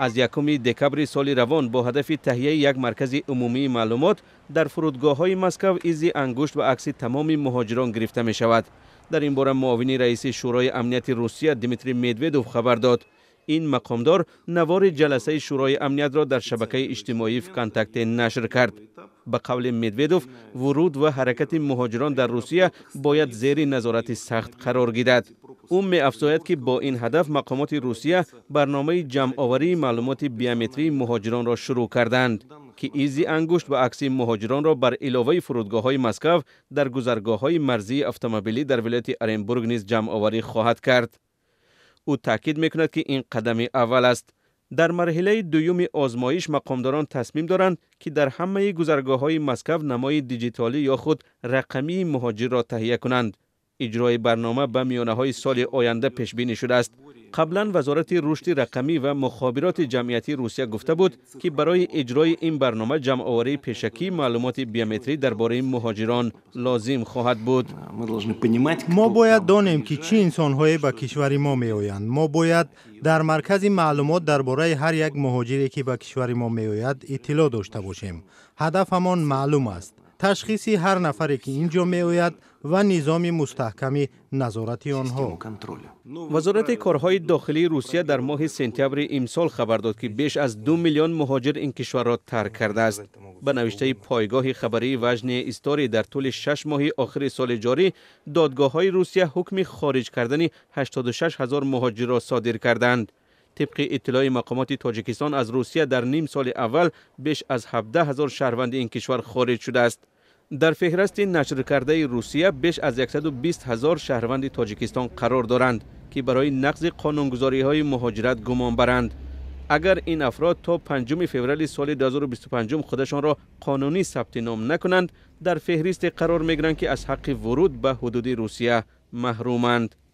از یکمی دکبر سالی روان با هدف تهیه یک مرکز عمومی معلومات در فرودگاه های مسکو ایزی انگشت و عکس تمام مهاجران گرفته می شود در این باره معاونی رئیس شورای امنیت روسیه دیمیتری مدودوف خبر داد این مقامدار نوار جلسه شورای امنیت را در شبکه اجتماعی فکانتکت نشر کرد به قول مدودوف ورود و حرکت مهاجران در روسیه باید زیر نظارت سخت قرار گیرد او می افزاید که با این هدف مقامات روسیه برنامه جمع آوری معلومات بیومتری مهاجران را شروع کردند که ایزی انگشت و عکس مهاجران را بر علاوه فرودگاه های مسکو در گذرگاه های مرزی اتومبیلی در ولایت ارنبورگ نیز جمع آوری خواهد کرد او تاکید میکند که این قدم اول است در مرحله دویمی آزمایش مقامداران تصمیم دارند که در همه گذرگاه های مسکو نمای دیجیتالی یا خود رقمی مهاجر را تهیه کنند. اجرای برنامه به میانه های سال آینده پیش بینی شده است. قبلا وزارت رشد رقمی و مخابرات جمعیتی روسیه گفته بود که برای اجرای این برنامه جمع آوری پیشکی معلومات بیومتری درباره مهاجران لازم خواهد بود ما باید دانیم که چه های به کشور ما آیند. ما باید در مرکز معلومات درباره هر یک مهاجری که به کشور ما میآید اطلاع داشته باشیم هدفمان معلوم است تشخیصی هر نفری که اینجا می آید و نظام مستحکمی نظارتی آنها وزارت کارهای داخلی روسیه در ماه سپتامبر امسال خبر داد که بیش از دو میلیون مهاجر این کشور را ترک کرده است به نوشته پایگاه خبری وژن استاری در طول شش ماه آخر سال جاری دادگاه های روسیه حکم خارج کردنی 86 هزار مهاجر را صادر کردند طبق اطلاع مقامات تاجیکستان از روسیه در نیم سال اول بیش از 17 هزار شهروند این کشور خارج شده است در فهرست نشر کرده روسیه بیش از 120 هزار شهروند تاجیکستان قرار دارند که برای نقض قانونگذاری های مهاجرت گمان برند اگر این افراد تا 5 فوریه سال 2025 خودشان را قانونی ثبت نام نکنند در فهرست قرار میگیرند که از حق ورود به حدود روسیه محرومند